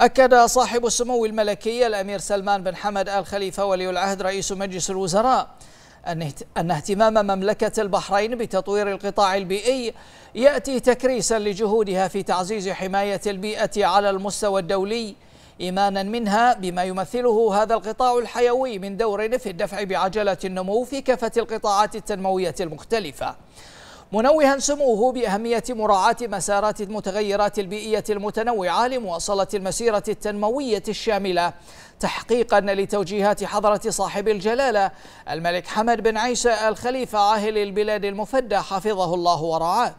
أكد صاحب السمو الملكي الأمير سلمان بن حمد آل خليفة ولي العهد رئيس مجلس الوزراء أن اهتمام مملكة البحرين بتطوير القطاع البيئي يأتي تكريسا لجهودها في تعزيز حماية البيئة على المستوى الدولي إيمانا منها بما يمثله هذا القطاع الحيوي من دور في الدفع بعجلة النمو في كافة القطاعات التنموية المختلفة منوها سموه بأهمية مراعاة مسارات المتغيرات البيئية المتنوعة لمواصلة المسيرة التنموية الشاملة تحقيقا لتوجيهات حضرة صاحب الجلالة الملك حمد بن عيسى الخليفة عاهل البلاد المفدى حفظه الله ورعاه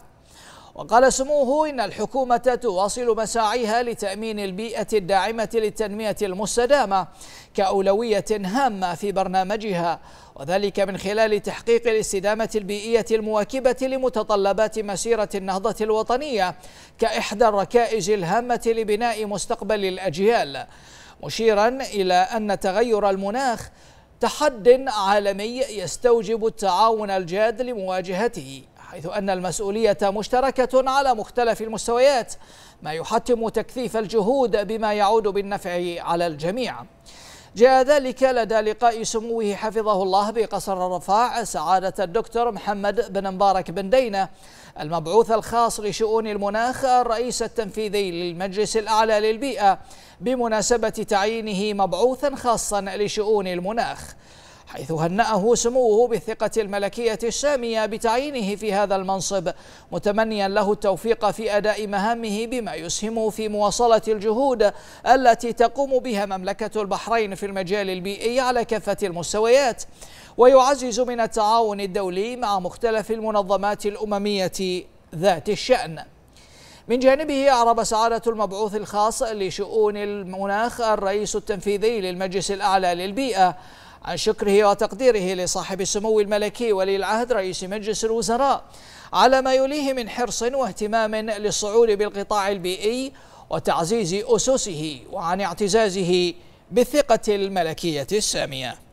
وقال سموه إن الحكومة تواصل مساعيها لتأمين البيئة الداعمة للتنمية المستدامة كأولوية هامة في برنامجها وذلك من خلال تحقيق الاستدامة البيئية المواكبة لمتطلبات مسيرة النهضة الوطنية كإحدى الركائز الهامة لبناء مستقبل الأجيال مشيرا إلى أن تغير المناخ تحد عالمي يستوجب التعاون الجاد لمواجهته حيث أن المسؤولية مشتركة على مختلف المستويات ما يحتم تكثيف الجهود بما يعود بالنفع على الجميع جاء ذلك لدى لقاء سموه حفظه الله بقصر الرفاع سعادة الدكتور محمد بن مبارك بن دينة المبعوث الخاص لشؤون المناخ الرئيس التنفيذي للمجلس الأعلى للبيئة بمناسبة تعيينه مبعوثا خاصا لشؤون المناخ حيث هنأه سموه بالثقة الملكية السامية بتعيينه في هذا المنصب متمنيا له التوفيق في أداء مهامه بما يسهم في مواصلة الجهود التي تقوم بها مملكة البحرين في المجال البيئي على كافة المستويات ويعزز من التعاون الدولي مع مختلف المنظمات الأممية ذات الشأن من جانبه أعرب سعادة المبعوث الخاص لشؤون المناخ الرئيس التنفيذي للمجلس الأعلى للبيئة عن شكره وتقديره لصاحب السمو الملكي ولي العهد رئيس مجلس الوزراء على ما يليه من حرص واهتمام للصعود بالقطاع البيئي وتعزيز أسسه وعن اعتزازه بالثقة الملكية السامية